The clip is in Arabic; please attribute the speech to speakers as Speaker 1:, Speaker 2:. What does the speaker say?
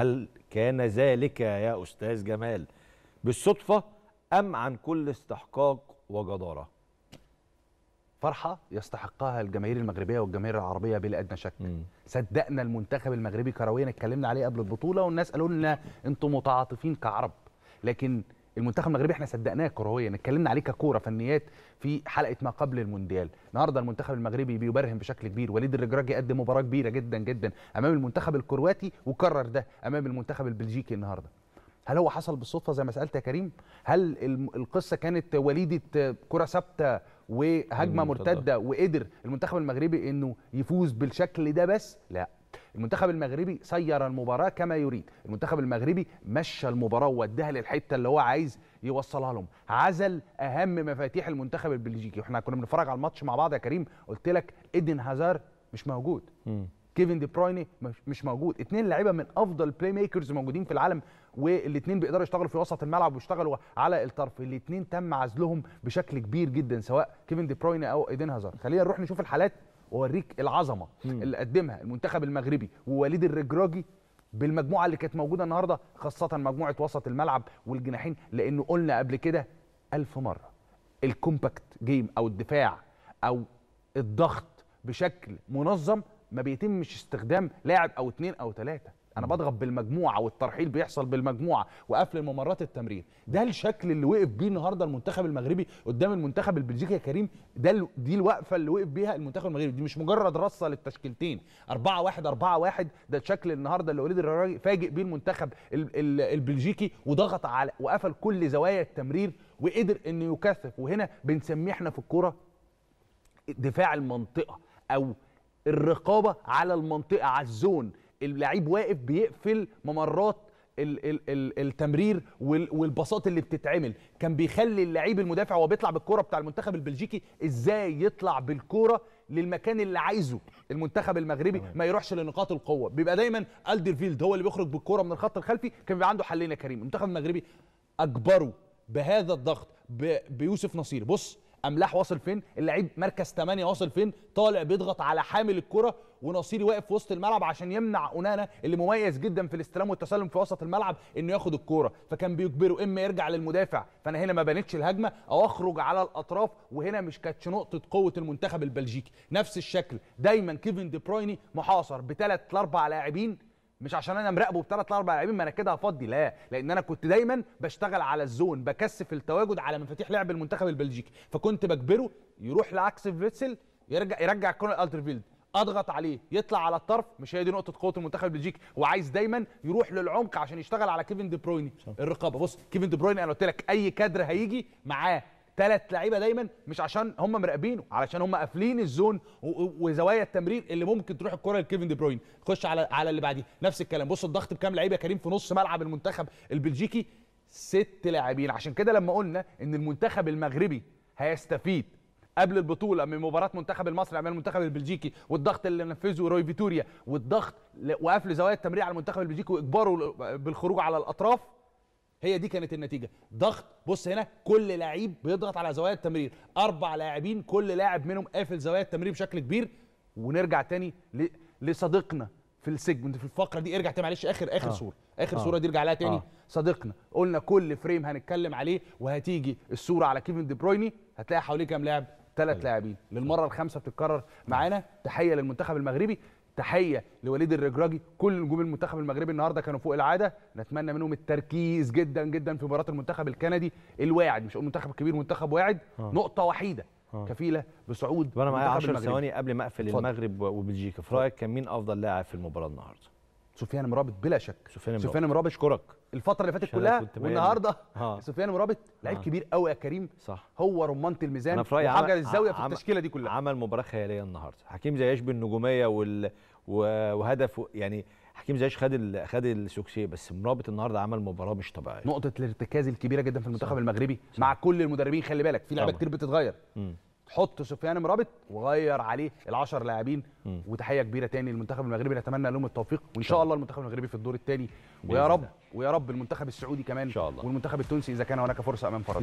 Speaker 1: هل كان ذلك يا أستاذ جمال بالصدفة أم عن كل استحقاق وجدارة؟ فرحة يستحقها الجماهير المغربية والجماهير العربية بلا أدنى شك مم. صدقنا المنتخب المغربي كرويا اتكلمنا عليه قبل البطولة والناس قالوا لنا أنتم متعاطفين كعرب لكن المنتخب المغربي احنا صدقناه كرويا اتكلمنا عليه ككوره فنيات في حلقه ما قبل المونديال النهارده المنتخب المغربي بيبرهن بشكل كبير وليد الرجراجي قدم مباراه كبيره جدا جدا امام المنتخب الكرواتي وكرر ده امام المنتخب البلجيكي النهارده هل هو حصل بالصدفه زي ما سالت يا كريم هل القصه كانت وليده كره ثابته وهجمه مرتده وقدر المنتخب المغربي انه يفوز بالشكل ده بس لا المنتخب المغربي سير المباراه كما يريد المنتخب المغربي مشى المباراه ووداها للحته اللي هو عايز يوصلها لهم عزل اهم مفاتيح المنتخب البلجيكي واحنا كنا بنتفرج على الماتش مع بعض يا كريم قلت لك ايدن هازار مش موجود كيفن دي برويني مش موجود اثنين لعيبه من افضل بلاي ميكرز موجودين في العالم والاثنين بيقدروا يشتغلوا في وسط الملعب ويشتغلوا على الطرف الاثنين تم عزلهم بشكل كبير جدا سواء كيفن دي برويني او ايدن هازار خلينا نروح نشوف الحالات واوريك العظمه مم. اللي قدمها المنتخب المغربي ووليد الرجراجي بالمجموعه اللي كانت موجوده النهارده خاصه مجموعه وسط الملعب والجناحين لانه قلنا قبل كده ألف مره الكومباكت جيم او الدفاع او الضغط بشكل منظم ما بيتمش استخدام لاعب او اتنين او تلاته انا بضغط بالمجموعه والترحيل بيحصل بالمجموعه وقفل الممرات التمرير ده الشكل اللي وقف بيه النهارده المنتخب المغربي قدام المنتخب البلجيكي يا كريم ده دي الوقفه اللي وقف بيها المنتخب المغربي دي مش مجرد رصه للتشكيلتين 4 1 4 1 ده الشكل النهارده اللي وليد الرراجي فاجئ بيه المنتخب البلجيكي وضغط على وقفل كل زوايا التمرير وقدر انه يكثف وهنا بنسميه احنا في الكوره دفاع المنطقه او الرقابه على المنطقه على الزون اللعيب واقف بيقفل ممرات الـ الـ الـ التمرير والباصات اللي بتتعمل كان بيخلي اللعيب المدافع وهو بيطلع بالكوره بتاع المنتخب البلجيكي ازاي يطلع بالكوره للمكان اللي عايزه المنتخب المغربي ما يروحش لنقاط القوه بيبقى دايما الدرفيلد هو اللي بيخرج بالكوره من الخط الخلفي كان بيبقى عنده حلين يا كريم المنتخب المغربي اجبره بهذا الضغط بيوسف نصير بص املاح واصل فين اللعيب مركز 8 واصل فين طالع بيضغط على حامل الكره ونصيري واقف في وسط الملعب عشان يمنع اونانا اللي مميز جدا في الاستلام والتسلم في وسط الملعب انه ياخد الكوره فكان بيجبره اما يرجع للمدافع فانا هنا ما بنتش الهجمه او اخرج على الاطراف وهنا مش كانتش نقطه قوه المنتخب البلجيكي نفس الشكل دايما كيفن دي برويني محاصر بثلاث لاربع لاعبين مش عشان انا مراقبه بثلاث اربع لاعبين ما انا كده هفضي لا لان انا كنت دايما بشتغل على الزون بكثف التواجد على مفاتيح لعب المنتخب البلجيكي فكنت بجبره يروح لعكس فيتسل يرجع يرجع كون الالترفيلد اضغط عليه يطلع على الطرف مش هي دي نقطه قوه المنتخب البلجيكي هو عايز دايما يروح للعمق عشان يشتغل على كيفن دي برويني الرقابه بص كيفن دي برويني انا قلت لك اي كادر هيجي معاه ثلاث لعيبه دايما مش عشان هم مراقبينه علشان هم قافلين الزون وزوايا التمرير اللي ممكن تروح الكره لكيفن دي بروين خش على على اللي بعديه نفس الكلام بص الضغط بكام لعيبه كريم في نص ملعب المنتخب البلجيكي ست لاعبين عشان كده لما قلنا ان المنتخب المغربي هيستفيد قبل البطوله من مباراه منتخب المصري امام المنتخب البلجيكي والضغط اللي نفذه روي فيتوريا والضغط وقفل زوايا التمرير على المنتخب البلجيكي واجباره بالخروج على الاطراف هي دي كانت النتيجه ضغط بص هنا كل لعيب بيضغط على زوايا التمرير اربع لاعبين كل لاعب منهم قافل زوايا التمرير بشكل كبير ونرجع تاني لصديقنا في السيجمنت في الفقره دي ارجع تاني معلش اخر اخر آه. صوره اخر آه. صوره دي ارجع لها تاني آه. صديقنا قلنا كل فريم هنتكلم عليه وهتيجي الصوره على كيفن دي برويني هتلاقي حواليه كام لاعب ثلاث لاعبين للمره الخامسه بتتكرر معانا تحيه للمنتخب المغربي تحيه لوليد الرجراجي كل نجوم المنتخب المغربي النهارده كانوا فوق العاده نتمنى منهم التركيز جدا جدا في مباراه المنتخب الكندي الواعد مش منتخب كبير منتخب واعد آه. نقطه وحيده آه. كفيله بصعود وانا معايا 10 ثواني قبل ما اقفل المغرب وبلجيكا في رايك كان مين افضل لاعب في المباراه النهارده سفيان مرابط بلا شك سفيان مرابط سفيان مرابط اشكرك الفتره اللي فاتت كلها والنهارده اه. سفيان مرابط لعيب اه. كبير قوي يا كريم صح هو رمانه الميزان وحجر الزاويه في التشكيله دي كلها عمل مباراه خياليه النهارده حكيم زياش بالنجوميه وال... وهدف يعني حكيم زياش خد ال... خد السوكسيه بس مرابط النهارده عمل مباراه مش طبيعيه نقطه الارتكاز الكبيره جدا في المنتخب صح. المغربي صح. مع كل المدربين خلي بالك في لعيبه كتير بتتغير م. حط سفيان مرابط وغير عليه ال10 لاعبين وتحيه كبيره تاني للمنتخب المغربي نتمنى لهم التوفيق وان شاء الله المنتخب المغربي في الدور الثاني ويا رب ويا رب المنتخب السعودي كمان إن شاء الله. والمنتخب التونسي اذا كان هناك فرصه امام فرنسا